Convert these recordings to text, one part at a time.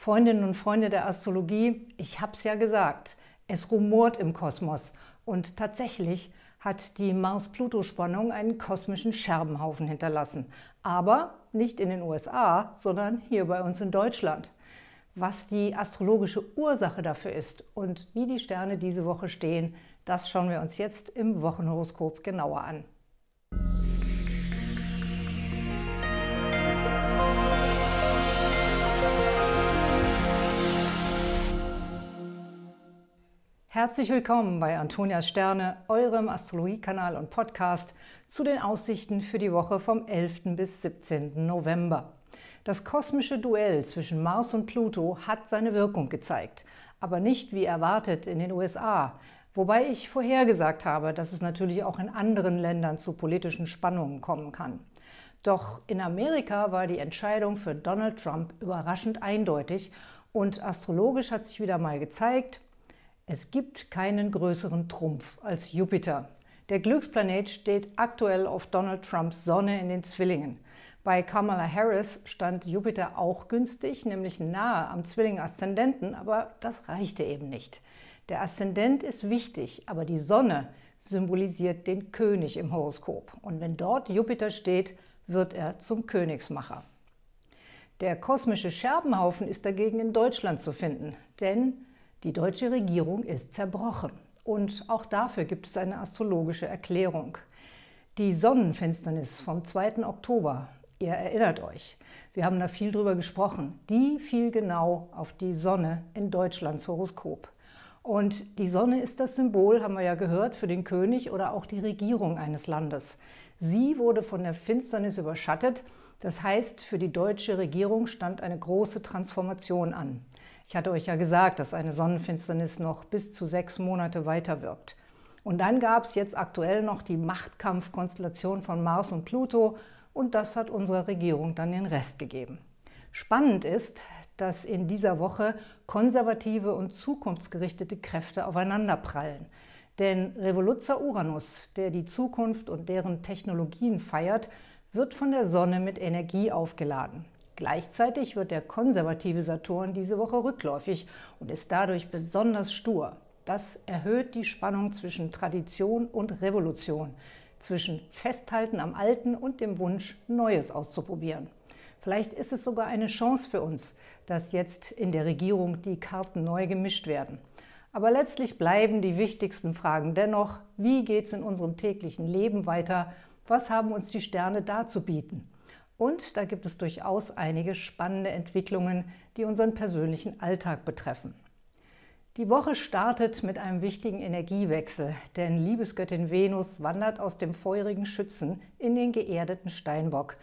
Freundinnen und Freunde der Astrologie, ich hab's ja gesagt, es rumort im Kosmos und tatsächlich hat die Mars-Pluto-Spannung einen kosmischen Scherbenhaufen hinterlassen. Aber nicht in den USA, sondern hier bei uns in Deutschland. Was die astrologische Ursache dafür ist und wie die Sterne diese Woche stehen, das schauen wir uns jetzt im Wochenhoroskop genauer an. Herzlich willkommen bei Antonia Sterne, eurem Astrologiekanal und Podcast zu den Aussichten für die Woche vom 11. bis 17. November. Das kosmische Duell zwischen Mars und Pluto hat seine Wirkung gezeigt, aber nicht wie erwartet in den USA, wobei ich vorhergesagt habe, dass es natürlich auch in anderen Ländern zu politischen Spannungen kommen kann. Doch in Amerika war die Entscheidung für Donald Trump überraschend eindeutig und astrologisch hat sich wieder mal gezeigt, es gibt keinen größeren Trumpf als Jupiter. Der Glücksplanet steht aktuell auf Donald Trumps Sonne in den Zwillingen. Bei Kamala Harris stand Jupiter auch günstig, nämlich nahe am Zwilling-Aszendenten, aber das reichte eben nicht. Der Aszendent ist wichtig, aber die Sonne symbolisiert den König im Horoskop. Und wenn dort Jupiter steht, wird er zum Königsmacher. Der kosmische Scherbenhaufen ist dagegen in Deutschland zu finden, denn die deutsche Regierung ist zerbrochen. Und auch dafür gibt es eine astrologische Erklärung. Die Sonnenfinsternis vom 2. Oktober, ihr erinnert euch, wir haben da viel drüber gesprochen, die fiel genau auf die Sonne in Deutschlands Horoskop. Und die Sonne ist das Symbol, haben wir ja gehört, für den König oder auch die Regierung eines Landes. Sie wurde von der Finsternis überschattet. Das heißt, für die deutsche Regierung stand eine große Transformation an. Ich hatte euch ja gesagt, dass eine Sonnenfinsternis noch bis zu sechs Monate weiterwirkt. Und dann gab es jetzt aktuell noch die Machtkampfkonstellation von Mars und Pluto und das hat unserer Regierung dann den Rest gegeben. Spannend ist, dass in dieser Woche konservative und zukunftsgerichtete Kräfte aufeinanderprallen. Denn Revoluzzer Uranus, der die Zukunft und deren Technologien feiert, wird von der Sonne mit Energie aufgeladen. Gleichzeitig wird der konservative Saturn diese Woche rückläufig und ist dadurch besonders stur. Das erhöht die Spannung zwischen Tradition und Revolution, zwischen Festhalten am Alten und dem Wunsch, Neues auszuprobieren. Vielleicht ist es sogar eine Chance für uns, dass jetzt in der Regierung die Karten neu gemischt werden. Aber letztlich bleiben die wichtigsten Fragen dennoch, wie geht es in unserem täglichen Leben weiter, was haben uns die Sterne da zu bieten? Und da gibt es durchaus einige spannende Entwicklungen, die unseren persönlichen Alltag betreffen. Die Woche startet mit einem wichtigen Energiewechsel, denn Liebesgöttin Venus wandert aus dem feurigen Schützen in den geerdeten Steinbock.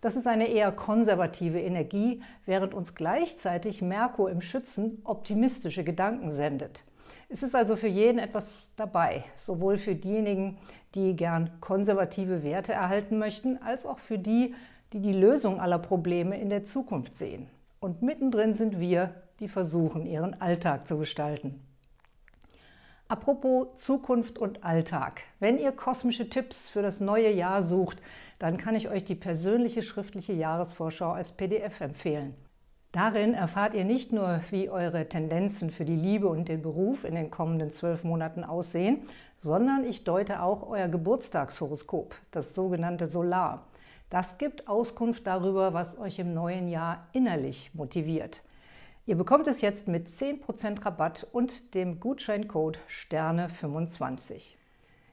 Das ist eine eher konservative Energie, während uns gleichzeitig Merkur im Schützen optimistische Gedanken sendet. Es ist also für jeden etwas dabei, sowohl für diejenigen, die gern konservative Werte erhalten möchten, als auch für die, die die Lösung aller Probleme in der Zukunft sehen. Und mittendrin sind wir, die versuchen, ihren Alltag zu gestalten. Apropos Zukunft und Alltag. Wenn ihr kosmische Tipps für das neue Jahr sucht, dann kann ich euch die persönliche schriftliche Jahresvorschau als PDF empfehlen. Darin erfahrt ihr nicht nur, wie eure Tendenzen für die Liebe und den Beruf in den kommenden zwölf Monaten aussehen, sondern ich deute auch euer Geburtstagshoroskop, das sogenannte Solar. Das gibt Auskunft darüber, was euch im neuen Jahr innerlich motiviert. Ihr bekommt es jetzt mit 10% Rabatt und dem Gutscheincode Sterne25.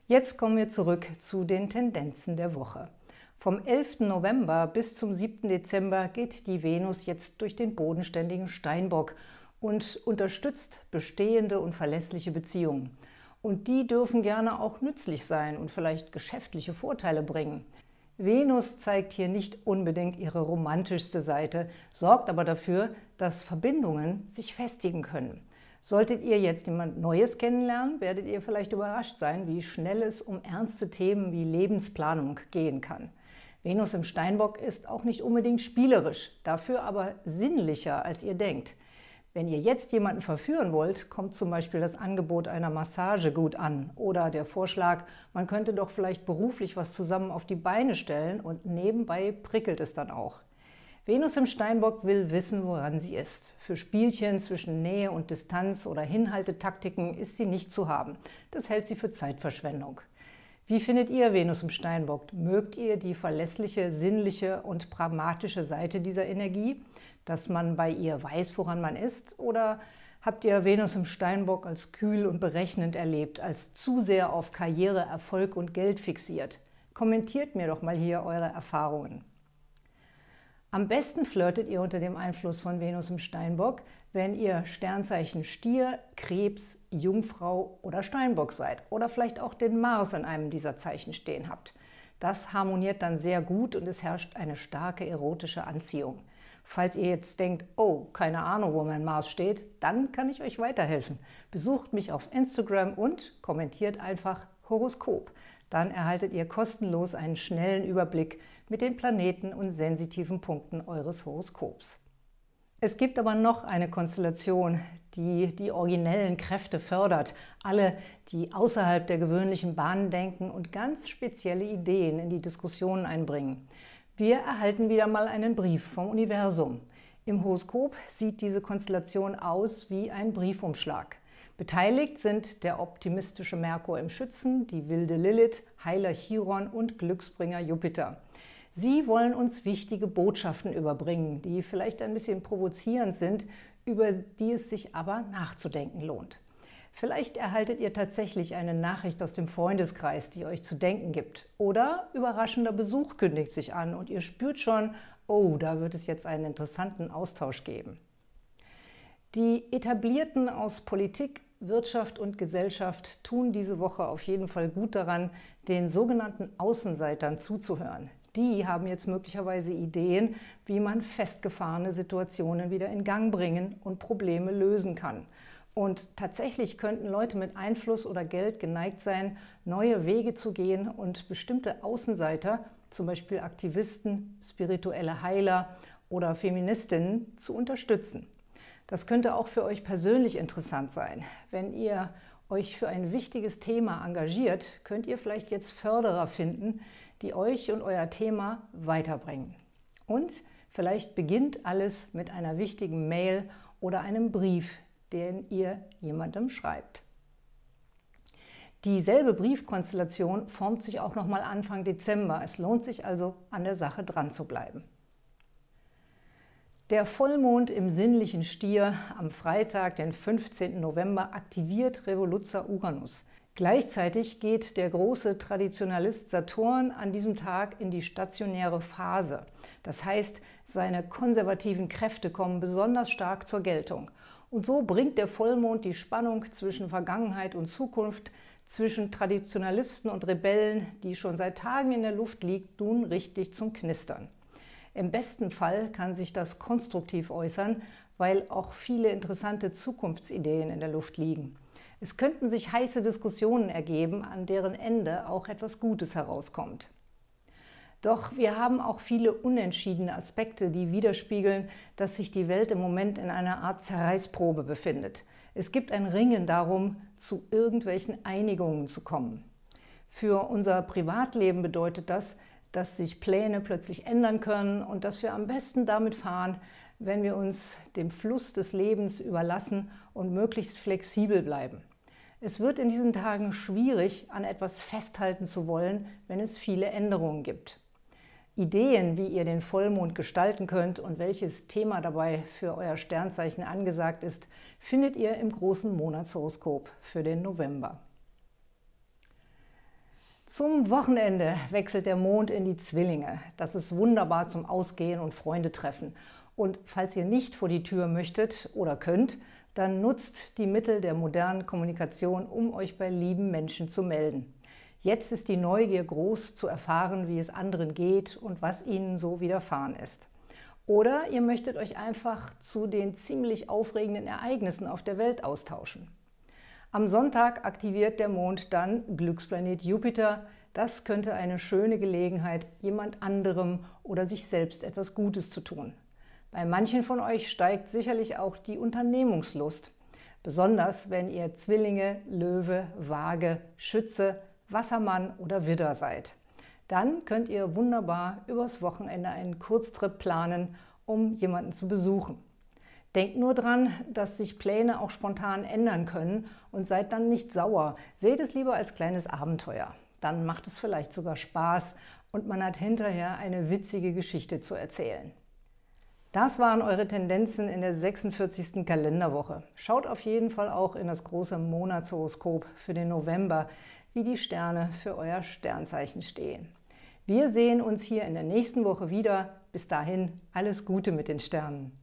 Jetzt kommen wir zurück zu den Tendenzen der Woche. Vom 11. November bis zum 7. Dezember geht die Venus jetzt durch den bodenständigen Steinbock und unterstützt bestehende und verlässliche Beziehungen. Und die dürfen gerne auch nützlich sein und vielleicht geschäftliche Vorteile bringen. Venus zeigt hier nicht unbedingt ihre romantischste Seite, sorgt aber dafür, dass Verbindungen sich festigen können. Solltet ihr jetzt jemand Neues kennenlernen, werdet ihr vielleicht überrascht sein, wie schnell es um ernste Themen wie Lebensplanung gehen kann. Venus im Steinbock ist auch nicht unbedingt spielerisch, dafür aber sinnlicher, als ihr denkt. Wenn ihr jetzt jemanden verführen wollt, kommt zum Beispiel das Angebot einer Massage gut an oder der Vorschlag, man könnte doch vielleicht beruflich was zusammen auf die Beine stellen und nebenbei prickelt es dann auch. Venus im Steinbock will wissen, woran sie ist. Für Spielchen zwischen Nähe und Distanz oder Hinhaltetaktiken ist sie nicht zu haben. Das hält sie für Zeitverschwendung. Wie findet ihr Venus im Steinbock? Mögt ihr die verlässliche, sinnliche und pragmatische Seite dieser Energie, dass man bei ihr weiß, woran man ist? Oder habt ihr Venus im Steinbock als kühl und berechnend erlebt, als zu sehr auf Karriere, Erfolg und Geld fixiert? Kommentiert mir doch mal hier eure Erfahrungen. Am besten flirtet ihr unter dem Einfluss von Venus im Steinbock, wenn ihr Sternzeichen Stier, Krebs, Jungfrau oder Steinbock seid oder vielleicht auch den Mars in einem dieser Zeichen stehen habt. Das harmoniert dann sehr gut und es herrscht eine starke erotische Anziehung. Falls ihr jetzt denkt, oh, keine Ahnung, wo mein Mars steht, dann kann ich euch weiterhelfen. Besucht mich auf Instagram und kommentiert einfach Horoskop. Dann erhaltet ihr kostenlos einen schnellen Überblick mit den Planeten und sensitiven Punkten eures Horoskops. Es gibt aber noch eine Konstellation, die die originellen Kräfte fördert. Alle, die außerhalb der gewöhnlichen Bahnen denken und ganz spezielle Ideen in die Diskussionen einbringen. Wir erhalten wieder mal einen Brief vom Universum. Im Horoskop sieht diese Konstellation aus wie ein Briefumschlag. Beteiligt sind der optimistische Merkur im Schützen, die wilde Lilith, Heiler Chiron und Glücksbringer Jupiter. Sie wollen uns wichtige Botschaften überbringen, die vielleicht ein bisschen provozierend sind, über die es sich aber nachzudenken lohnt. Vielleicht erhaltet ihr tatsächlich eine Nachricht aus dem Freundeskreis, die euch zu denken gibt. Oder überraschender Besuch kündigt sich an und ihr spürt schon, oh, da wird es jetzt einen interessanten Austausch geben. Die Etablierten aus Politik, Wirtschaft und Gesellschaft tun diese Woche auf jeden Fall gut daran, den sogenannten Außenseitern zuzuhören. Die haben jetzt möglicherweise Ideen, wie man festgefahrene Situationen wieder in Gang bringen und Probleme lösen kann. Und tatsächlich könnten Leute mit Einfluss oder Geld geneigt sein, neue Wege zu gehen und bestimmte Außenseiter, zum Beispiel Aktivisten, spirituelle Heiler oder Feministinnen, zu unterstützen. Das könnte auch für euch persönlich interessant sein. Wenn ihr euch für ein wichtiges Thema engagiert, könnt ihr vielleicht jetzt Förderer finden, die euch und euer Thema weiterbringen. Und vielleicht beginnt alles mit einer wichtigen Mail oder einem Brief, den ihr jemandem schreibt. Dieselbe Briefkonstellation formt sich auch noch mal Anfang Dezember. Es lohnt sich also, an der Sache dran zu bleiben. Der Vollmond im sinnlichen Stier am Freitag, den 15. November, aktiviert Revoluzzer Uranus. Gleichzeitig geht der große Traditionalist Saturn an diesem Tag in die stationäre Phase. Das heißt, seine konservativen Kräfte kommen besonders stark zur Geltung. Und so bringt der Vollmond die Spannung zwischen Vergangenheit und Zukunft, zwischen Traditionalisten und Rebellen, die schon seit Tagen in der Luft liegt, nun richtig zum Knistern. Im besten Fall kann sich das konstruktiv äußern, weil auch viele interessante Zukunftsideen in der Luft liegen. Es könnten sich heiße Diskussionen ergeben, an deren Ende auch etwas Gutes herauskommt. Doch wir haben auch viele unentschiedene Aspekte, die widerspiegeln, dass sich die Welt im Moment in einer Art Zerreißprobe befindet. Es gibt ein Ringen darum, zu irgendwelchen Einigungen zu kommen. Für unser Privatleben bedeutet das, dass sich Pläne plötzlich ändern können und dass wir am besten damit fahren, wenn wir uns dem Fluss des Lebens überlassen und möglichst flexibel bleiben. Es wird in diesen Tagen schwierig, an etwas festhalten zu wollen, wenn es viele Änderungen gibt. Ideen, wie ihr den Vollmond gestalten könnt und welches Thema dabei für euer Sternzeichen angesagt ist, findet ihr im großen Monatshoroskop für den November. Zum Wochenende wechselt der Mond in die Zwillinge. Das ist wunderbar zum Ausgehen und Freunde treffen. Und falls ihr nicht vor die Tür möchtet oder könnt, dann nutzt die Mittel der modernen Kommunikation, um euch bei lieben Menschen zu melden. Jetzt ist die Neugier groß, zu erfahren, wie es anderen geht und was ihnen so widerfahren ist. Oder ihr möchtet euch einfach zu den ziemlich aufregenden Ereignissen auf der Welt austauschen. Am Sonntag aktiviert der Mond dann Glücksplanet Jupiter. Das könnte eine schöne Gelegenheit, jemand anderem oder sich selbst etwas Gutes zu tun. Bei manchen von euch steigt sicherlich auch die Unternehmungslust. Besonders wenn ihr Zwillinge, Löwe, Waage, Schütze, Wassermann oder Widder seid. Dann könnt ihr wunderbar übers Wochenende einen Kurztrip planen, um jemanden zu besuchen. Denkt nur dran, dass sich Pläne auch spontan ändern können und seid dann nicht sauer. Seht es lieber als kleines Abenteuer. Dann macht es vielleicht sogar Spaß und man hat hinterher eine witzige Geschichte zu erzählen. Das waren eure Tendenzen in der 46. Kalenderwoche. Schaut auf jeden Fall auch in das große Monatshoroskop für den November, wie die Sterne für euer Sternzeichen stehen. Wir sehen uns hier in der nächsten Woche wieder. Bis dahin alles Gute mit den Sternen.